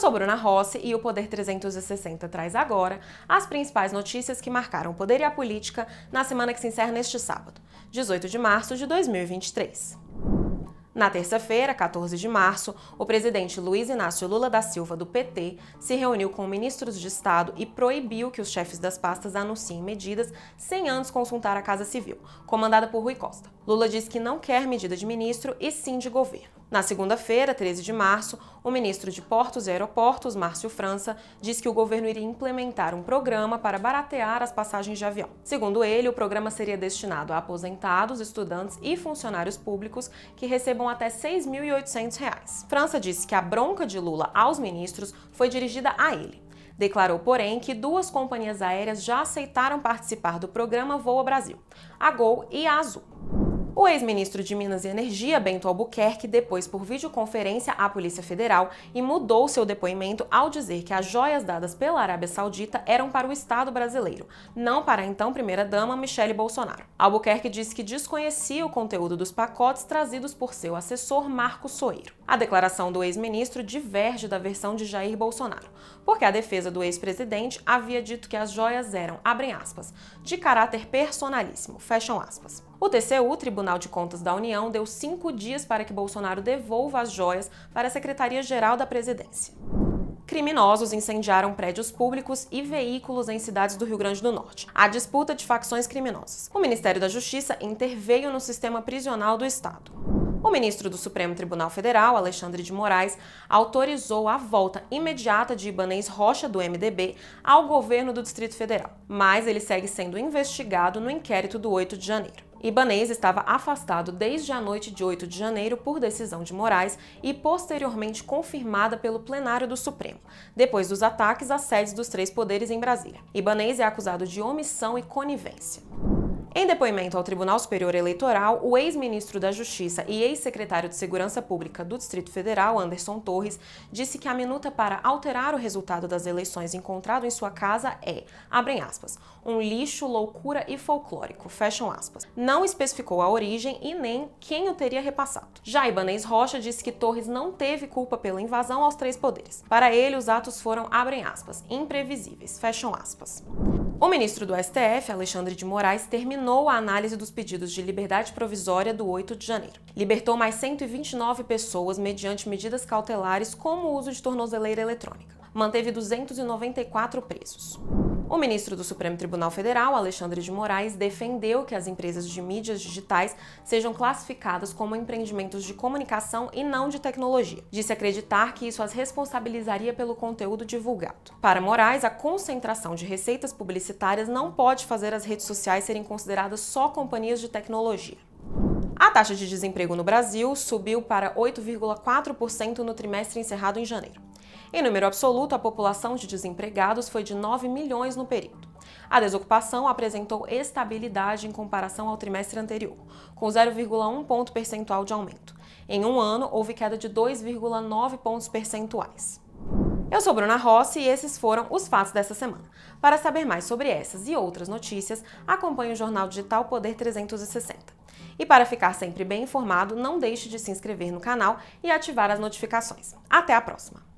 sou Bruna Rossi e o Poder 360 traz agora as principais notícias que marcaram o poder e a política na semana que se encerra neste sábado, 18 de março de 2023. Na terça-feira, 14 de março, o presidente Luiz Inácio Lula da Silva, do PT, se reuniu com ministros de Estado e proibiu que os chefes das pastas anunciem medidas sem antes consultar a Casa Civil, comandada por Rui Costa. Lula diz que não quer medida de ministro e sim de governo. Na segunda-feira, 13 de março, o ministro de Portos e Aeroportos, Márcio França, disse que o governo iria implementar um programa para baratear as passagens de avião. Segundo ele, o programa seria destinado a aposentados, estudantes e funcionários públicos que recebam até R$ 6.800. França disse que a bronca de Lula aos ministros foi dirigida a ele. Declarou, porém, que duas companhias aéreas já aceitaram participar do programa Voa Brasil, a Gol e a Azul. O ex-ministro de Minas e Energia, Bento Albuquerque, depois, por videoconferência à Polícia Federal e mudou seu depoimento ao dizer que as joias dadas pela Arábia Saudita eram para o Estado brasileiro, não para a então primeira-dama Michele Bolsonaro. Albuquerque disse que desconhecia o conteúdo dos pacotes trazidos por seu assessor Marco Soeiro. A declaração do ex-ministro diverge da versão de Jair Bolsonaro, porque a defesa do ex-presidente havia dito que as joias eram, abrem aspas, de caráter personalíssimo, fecham aspas. O TCU, Tribunal de Contas da União, deu cinco dias para que Bolsonaro devolva as joias para a Secretaria-Geral da Presidência. Criminosos incendiaram prédios públicos e veículos em cidades do Rio Grande do Norte. Há disputa de facções criminosas. O Ministério da Justiça interveio no sistema prisional do Estado. O ministro do Supremo Tribunal Federal, Alexandre de Moraes, autorizou a volta imediata de Ibanês Rocha, do MDB, ao governo do Distrito Federal, mas ele segue sendo investigado no inquérito do 8 de janeiro. Ibanez estava afastado desde a noite de 8 de janeiro por decisão de Moraes e posteriormente confirmada pelo plenário do Supremo, depois dos ataques às sedes dos três poderes em Brasília. Ibanez é acusado de omissão e conivência depoimento ao Tribunal Superior Eleitoral, o ex-ministro da Justiça e ex-secretário de Segurança Pública do Distrito Federal, Anderson Torres, disse que a minuta para alterar o resultado das eleições encontrado em sua casa é, abrem aspas, um lixo, loucura e folclórico, fecham aspas. Não especificou a origem e nem quem o teria repassado. Já Ibanez Rocha disse que Torres não teve culpa pela invasão aos três poderes. Para ele, os atos foram, abrem aspas, imprevisíveis, fecham aspas. O ministro do STF, Alexandre de Moraes, terminou a análise dos pedidos de liberdade provisória do 8 de janeiro. Libertou mais 129 pessoas mediante medidas cautelares, como o uso de tornozeleira eletrônica. Manteve 294 presos. O ministro do Supremo Tribunal Federal, Alexandre de Moraes, defendeu que as empresas de mídias digitais sejam classificadas como empreendimentos de comunicação e não de tecnologia. Disse acreditar que isso as responsabilizaria pelo conteúdo divulgado. Para Moraes, a concentração de receitas publicitárias não pode fazer as redes sociais serem consideradas só companhias de tecnologia. A taxa de desemprego no Brasil subiu para 8,4% no trimestre encerrado em janeiro. Em número absoluto, a população de desempregados foi de 9 milhões no período. A desocupação apresentou estabilidade em comparação ao trimestre anterior, com 0,1 ponto percentual de aumento. Em um ano, houve queda de 2,9 pontos percentuais. Eu sou Bruna Rossi e esses foram os fatos dessa semana. Para saber mais sobre essas e outras notícias, acompanhe o jornal digital Poder 360. E para ficar sempre bem informado, não deixe de se inscrever no canal e ativar as notificações. Até a próxima!